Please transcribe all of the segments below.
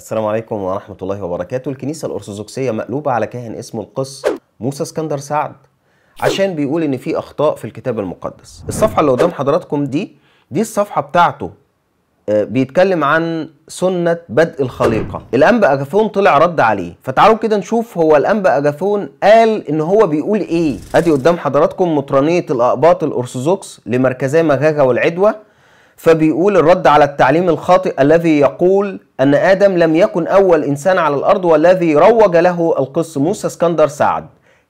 السلام عليكم ورحمة الله وبركاته الكنيسة الأرثوذكسية مقلوبة على كاهن اسمه القس موسى اسكندر سعد عشان بيقول إن في أخطاء في الكتاب المقدس الصفحة اللي قدام حضراتكم دي دي الصفحة بتاعته آه، بيتكلم عن سنة بدء الخليقة الأنبا أجافون طلع رد عليه فتعالوا كده نشوف هو الأنبا أجافون قال إن هو بيقول إيه أدي قدام حضراتكم مطرانية الأقباط الأرثوذكس لمركزي مغاغة والعدوى فبيقول الرد على التعليم الخاطئ الذي يقول أن آدم لم يكن أول إنسان على الأرض والذي روج له القس موسى اسكندر سعد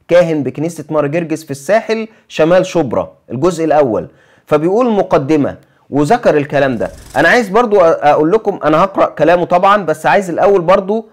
كاهن بكنيسة مار جرجس في الساحل شمال شبرا الجزء الأول فبيقول مقدمة وذكر الكلام ده أنا عايز برضو أقول لكم أنا هقرأ كلامه طبعا بس عايز الأول برضو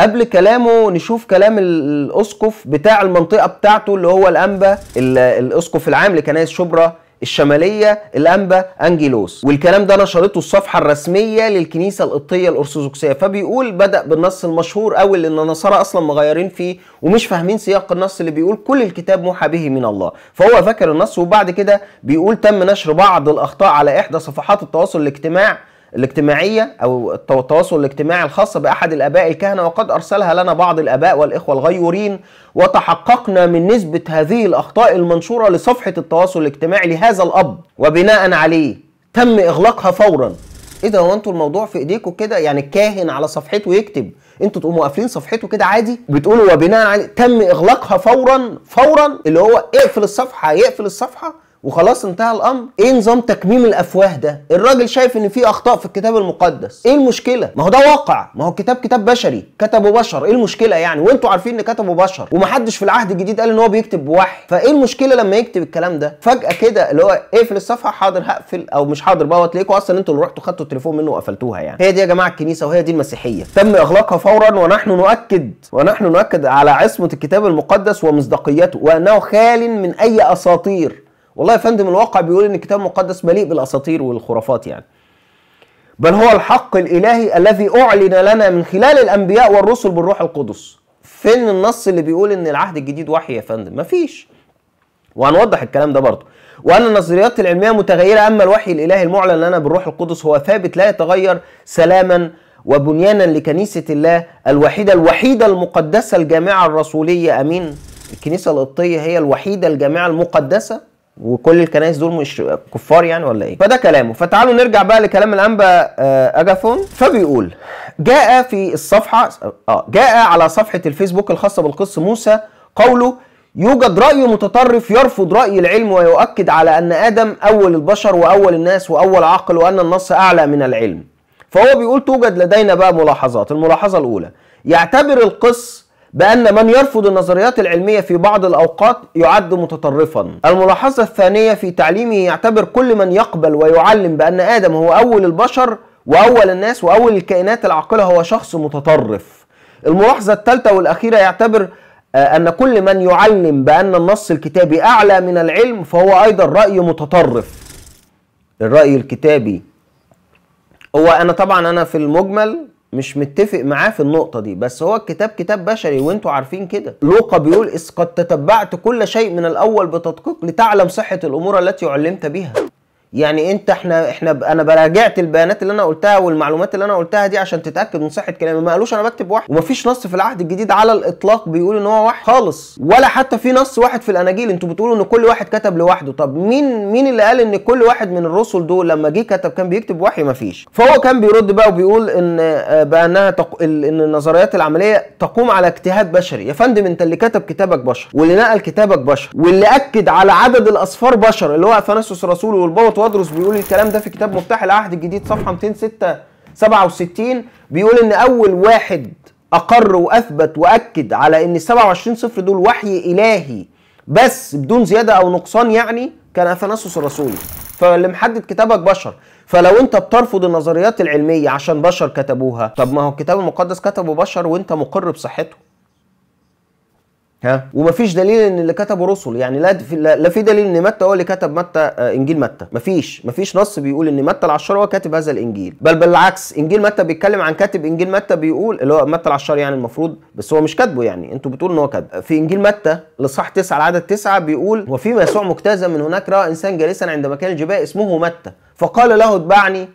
قبل كلامه نشوف كلام الأسقف بتاع المنطقة بتاعته اللي هو الأنبا الأسقف العام لكنائس شبرا الشماليه الانبا انجيلوس والكلام ده نشرته الصفحه الرسميه للكنيسه القبطيه الارثوذكسيه فبيقول بدا بالنص المشهور قوي اللي النصارى اصلا مغيرين فيه ومش فاهمين سياق النص اللي بيقول كل الكتاب موحى به من الله فهو فاكر النص وبعد كده بيقول تم نشر بعض الاخطاء على احدى صفحات التواصل الاجتماعي الاجتماعية أو التواصل الاجتماعي الخاص بأحد الآباء الكهنة وقد أرسلها لنا بعض الآباء والإخوة الغيورين وتحققنا من نسبة هذه الأخطاء المنشورة لصفحة التواصل الاجتماعي لهذا الأب وبناء عليه تم إغلاقها فورا ايه ده هو انتوا الموضوع في ايديكم كده يعني الكاهن على صفحته يكتب انتوا تقوموا قافلين صفحته كده عادي بتقولوا وبناء عليه تم اغلاقها فورا فورا اللي هو اقفل الصفحه يقفل الصفحه وخلاص انتهى الامر ايه نظام تكميم الافواه ده الراجل شايف ان في اخطاء في الكتاب المقدس ايه المشكله ما هو ده واقع ما هو الكتاب كتاب بشري كتبه بشر ايه المشكله يعني وانتوا عارفين ان كتبه بشر ومحدش في العهد الجديد قال ان هو بيكتب بوحي فايه المشكله لما يكتب الكلام ده فجاه كده اللي هو اقفل الصفحه حاضر هقفل او مش حاضر بقى وتلاقيكوا اصلا انتوا اللي رحتوا خدتوا التليفون منه وقفلتوها يعني هي دي يا جماعه الكنيسه وهي دي المسيحيه تم اغلاقها فورا ونحن نؤكد ونحن نؤكد على عصمه الكتاب المقدس ومصداقيته وانه خال من اي اساطير والله يا فندم الواقع بيقول ان الكتاب المقدس مليء بالاساطير والخرافات يعني بل هو الحق الالهي الذي اعلن لنا من خلال الانبياء والرسل بالروح القدس فين النص اللي بيقول ان العهد الجديد وحي يا فندم مفيش وهنوضح الكلام ده برضه وان النظريات العلميه متغيره اما الوحي الالهي المعلن لنا بالروح القدس هو ثابت لا يتغير سلاما وبنيانا لكنيسه الله الوحيده الوحيده المقدسه الجامعه الرسوليه امين الكنيسه القبطيه هي الوحيده الجامعه المقدسه وكل الكنائس دول مش كفار يعني ولا ايه فده كلامه فتعالوا نرجع بقى لكلام الانبا آه، اجاثون فبيقول جاء في الصفحه اه جاء على صفحه الفيسبوك الخاصه بالقس موسى قوله يوجد رأي متطرف يرفض رأي العلم ويؤكد على أن آدم أول البشر وأول الناس وأول عقل وأن النص أعلى من العلم فهو بيقول توجد لدينا بقى ملاحظات الملاحظة الأولى يعتبر القس بأن من يرفض النظريات العلمية في بعض الأوقات يعد متطرفا الملاحظة الثانية في تعليمه يعتبر كل من يقبل ويعلم بأن آدم هو أول البشر وأول الناس وأول الكائنات العاقلة هو شخص متطرف الملاحظة الثالثة والأخيرة يعتبر آه، أن كل من يعلم بأن النص الكتابي أعلى من العلم فهو أيضا رأي متطرف الرأي الكتابي هو أنا طبعا أنا في المجمل مش متفق معاه في النقطة دي بس هو الكتاب كتاب بشري وانتوا عارفين كده لوقا بيقول إذ قد تتبعت كل شيء من الأول بتدقيق لتعلم صحة الأمور التي علمت بها يعني انت احنا احنا انا براجعت البيانات اللي انا قلتها والمعلومات اللي انا قلتها دي عشان تتاكد من صحه كلامي ما قالوش انا بكتب واحد ومفيش نص في العهد الجديد على الاطلاق بيقول ان هو واحد خالص ولا حتى في نص واحد في الاناجيل انتوا بتقولوا ان كل واحد كتب لوحده طب مين مين اللي قال ان كل واحد من الرسل دول لما جه كتب كان بيكتب وحي مفيش فهو كان بيرد بقى وبيقول ان آه، بانها تق... ان النظريات العمليه تقوم على اجتهاد بشري يا فندم انت اللي كتب كتابك بشر واللي نقل كتابك بشر واللي اكد على عدد الاصفار بشر اللي هو اثناسوس رسول والبابا وادرس بيقول الكلام ده في كتاب مفتاح العهد الجديد صفحه 267 بيقول ان اول واحد اقر واثبت واكد على ان ال 27 صفر دول وحي الهي بس بدون زياده او نقصان يعني كان اثناسوس الرسولي فاللي محدد كتابك بشر فلو انت بترفض النظريات العلميه عشان بشر كتبوها طب ما هو الكتاب المقدس كتبه بشر وانت مقر بصحته ها ومفيش دليل ان اللي كتبه رسل يعني لا في لا في دليل ان متى هو اللي كتب متى آه، انجيل متى مفيش مفيش نص بيقول ان متى العشار هو كاتب هذا الانجيل بل بالعكس انجيل متى بيتكلم عن كاتب انجيل متى بيقول اللي هو متى العشار يعني المفروض بس هو مش كاتبه يعني انتوا بتقولوا ان هو كاتب في انجيل متى لصح 9 العدد 9 بيقول وفيما يسوع مجتازا من هناك راى انسان جالسا عند مكان الجباه اسمه متى فقال له اتبعني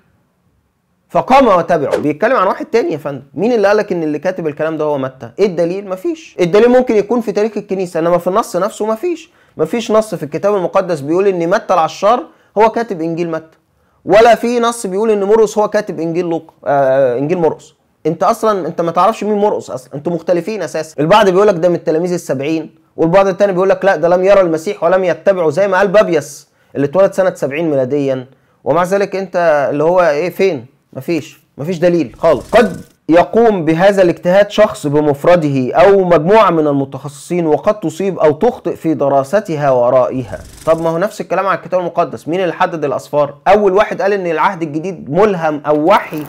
فقام وتبعه بيتكلم عن واحد تاني يا فندم مين اللي قالك ان اللي كاتب الكلام ده هو متى ايه الدليل مفيش الدليل ممكن يكون في تاريخ الكنيسه انما في النص نفسه مفيش مفيش نص في الكتاب المقدس بيقول ان متى العشار هو كاتب انجيل متى ولا في نص بيقول ان مرقس هو كاتب انجيل لوق آه انجيل مرقس انت اصلا انت ما تعرفش مين مرقس اصلا انتوا مختلفين اساسا البعض بيقول لك ده من التلاميذ السبعين والبعض التاني بيقول لك لا ده لم يرى المسيح ولم يتبعه زي ما قال بابيس اللي اتولد سنه 70 ميلاديا ومع ذلك انت اللي هو ايه فين مفيش مفيش دليل خالص قد يقوم بهذا الاجتهاد شخص بمفرده أو مجموعة من المتخصصين وقد تصيب أو تخطئ في دراستها ورائها طب ما هو نفس الكلام على الكتاب المقدس مين اللي حدد الأسفار أول واحد قال إن العهد الجديد ملهم أو وحي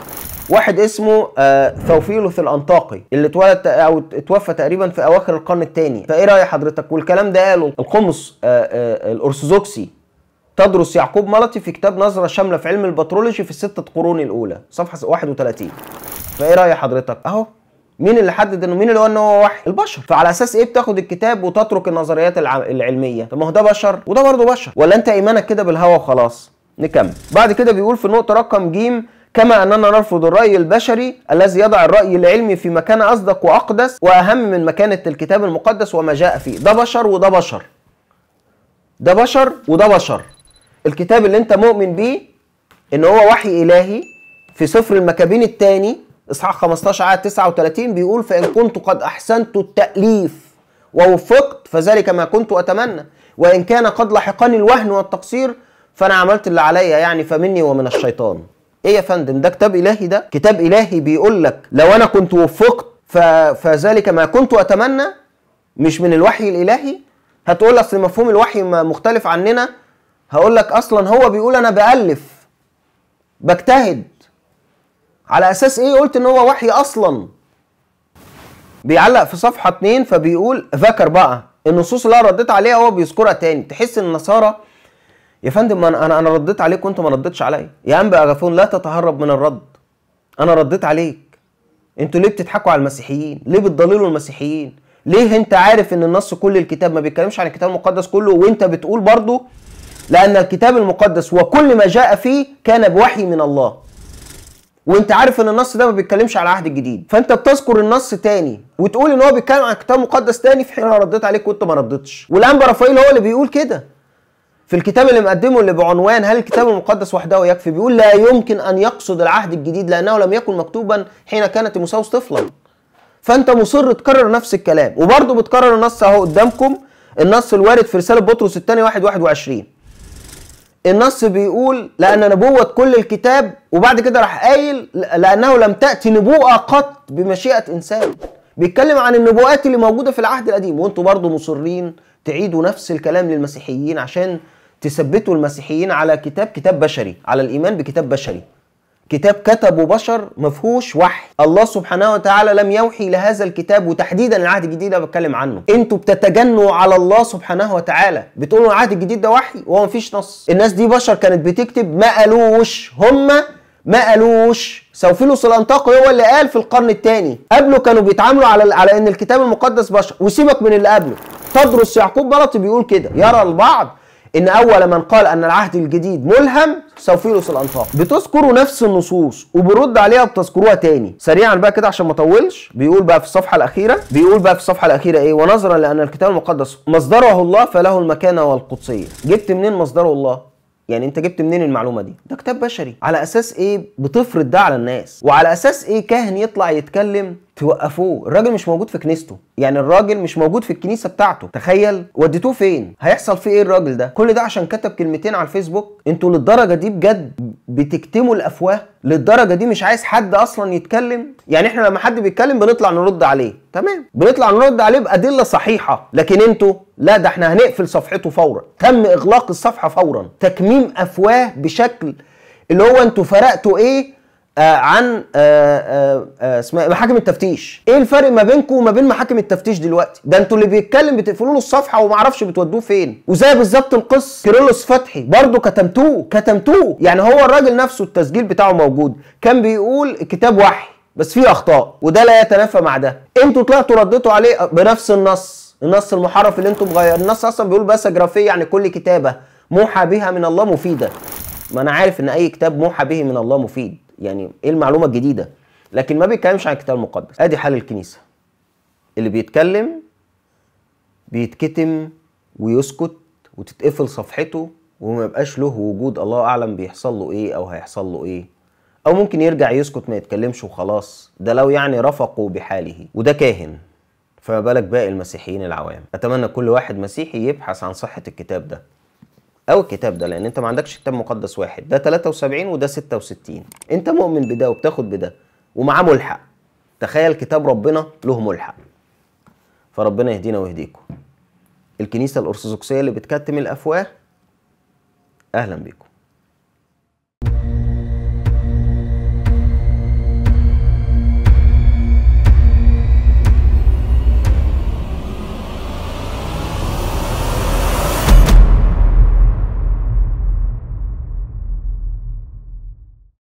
واحد اسمه آه ثوفيلوس الانطاقي اللي اتولد او اتوفى تقريبا في اواخر القرن الثاني فايه راي حضرتك والكلام ده قاله القمص آه آه الارثوذكسي تدرس يعقوب ملطي في كتاب نظرة شاملة في علم البترولوجي في الستة قرون الأولى صفحة 31 فإيه رأي حضرتك؟ أهو مين اللي حدد انه مين اللي قال ان هو واحد؟ البشر، فعلى اساس ايه بتاخد الكتاب وتترك النظريات العلميه؟ طب ما هو ده بشر وده برضه بشر، ولا انت ايمانك كده بالهوى وخلاص؟ نكمل. بعد كده بيقول في النقطه رقم ج كما اننا نرفض الراي البشري الذي يضع الراي العلمي في مكان اصدق واقدس واهم من مكانه الكتاب المقدس وما جاء فيه، ده بشر وده بشر. ده بشر وده بشر. الكتاب اللي انت مؤمن بيه ان هو وحي الهي في سفر المكابين الثاني اصحاح 15 عدد 39 بيقول فان كنت قد احسنت التاليف ووفقت فذلك ما كنت اتمنى وان كان قد لحقني الوهن والتقصير فانا عملت اللي عليا يعني فمني ومن الشيطان ايه يا فندم ده كتاب الهي ده كتاب الهي بيقول لك لو انا كنت وفقت فذلك ما كنت اتمنى مش من الوحي الالهي هتقول اصل مفهوم الوحي مختلف عننا هقول لك اصلا هو بيقول انا بالف بجتهد على اساس ايه قلت ان هو وحي اصلا بيعلق في صفحه 2 فبيقول ذكر بقى النصوص اللي انا رديت عليها هو بيذكرها تاني تحس ان النصارى يا فندم انا انا رديت عليك وانت ما ردتش عليا يا انبا اغافون لا تتهرب من الرد انا رديت عليك انتوا ليه بتضحكوا على المسيحيين ليه بتضللوا المسيحيين ليه انت عارف ان النص كل الكتاب ما بيتكلمش عن الكتاب المقدس كله وانت بتقول برضه لأن الكتاب المقدس وكل ما جاء فيه كان بوحي من الله وانت عارف ان النص ده ما بيتكلمش على العهد الجديد فانت بتذكر النص تاني وتقول ان هو بيتكلم عن كتاب مقدس تاني في حين انا رديت عليك وانت ما ردتش والانبا رافائيل هو اللي بيقول كده في الكتاب اللي مقدمه اللي بعنوان هل الكتاب المقدس وحده يكفي بيقول لا يمكن ان يقصد العهد الجديد لانه لم يكن مكتوبا حين كانت تيموساوس طفلا فانت مصر تكرر نفس الكلام وبرضه بتكرر النص اهو قدامكم النص الوارد في رساله بطرس الثانيه 1 21 النص بيقول لأن نبوة كل الكتاب وبعد كده راح قايل لأنه لم تأتي نبوءة قط بمشيئة إنسان بيتكلم عن النبوءات اللي موجودة في العهد القديم وانتوا برضو مصرين تعيدوا نفس الكلام للمسيحيين عشان تثبتوا المسيحيين على كتاب كتاب بشري على الإيمان بكتاب بشري كتاب كتبه بشر مفهوش وحي الله سبحانه وتعالى لم يوحي لهذا الكتاب وتحديدا العهد الجديد انا بتكلم عنه انتوا بتتجنوا على الله سبحانه وتعالى بتقولوا العهد الجديد ده وحي وهو مفيش نص الناس دي بشر كانت بتكتب ما قالوش هما ما قالوش سوفيلوس الانطاقي هو اللي قال في القرن الثاني قبله كانوا بيتعاملوا على على ان الكتاب المقدس بشر وسيبك من اللي قبله تدرس يعقوب بلطي بيقول كده يرى البعض ان اول من قال ان العهد الجديد ملهم سوفيروس الانفاق بتذكروا نفس النصوص وبرد عليها بتذكروها تاني سريعا بقى كده عشان ما اطولش بيقول بقى في الصفحه الاخيره بيقول بقى في الصفحه الاخيره ايه ونظرا لان الكتاب المقدس مصدره الله فله المكانه والقدسيه جبت منين مصدره الله يعني انت جبت منين المعلومه دي ده كتاب بشري على اساس ايه بتفرض ده على الناس وعلى اساس ايه كاهن يطلع يتكلم توقفوه الراجل مش موجود في كنيسته يعني الراجل مش موجود في الكنيسه بتاعته تخيل وديتوه فين هيحصل فيه ايه الراجل ده كل ده عشان كتب كلمتين على الفيسبوك انتوا للدرجه دي بجد بتكتموا الافواه للدرجه دي مش عايز حد اصلا يتكلم يعني احنا لما حد بيتكلم بنطلع نرد عليه تمام بنطلع نرد عليه بادله صحيحه لكن انتوا لا ده احنا هنقفل صفحته فورا تم اغلاق الصفحه فورا تكميم افواه بشكل اللي هو انتوا فرقتوا ايه آه، عن آه، آه، اسمها إيه؟ محاكم التفتيش ايه الفرق ما بينكم وما بين محاكم التفتيش دلوقتي ده انتوا اللي بيتكلم بتقفلوا له الصفحه وما اعرفش بتودوه فين وزي بالظبط القص كيرلس فتحي برضه كتمتوه كتمتوه يعني هو الراجل نفسه التسجيل بتاعه موجود كان بيقول الكتاب وحي بس فيه اخطاء وده لا يتنافى مع ده انتوا طلعتوا رديتوا عليه بنفس النص النص المحرف اللي انتم مغير النص اصلا بيقول بس جرافيه يعني كل كتابه موحى بها من الله مفيده ما انا عارف ان اي كتاب موحى به من الله مفيد يعني ايه المعلومه الجديده لكن ما بيتكلمش عن الكتاب المقدس ادي حال الكنيسه اللي بيتكلم بيتكتم ويسكت وتتقفل صفحته وما يبقاش له وجود الله اعلم بيحصل له ايه او هيحصل له ايه او ممكن يرجع يسكت ما يتكلمش وخلاص ده لو يعني رفقوا بحاله وده كاهن فما بالك باقي المسيحيين العوام اتمنى كل واحد مسيحي يبحث عن صحه الكتاب ده او الكتاب ده لان انت ما عندكش كتاب مقدس واحد ده 73 وده 66 انت مؤمن بده وبتاخد بده ومعاه ملحق تخيل كتاب ربنا له ملحق فربنا يهدينا ويهديكم الكنيسه الارثوذكسيه اللي بتكتم الافواه اهلا بيكم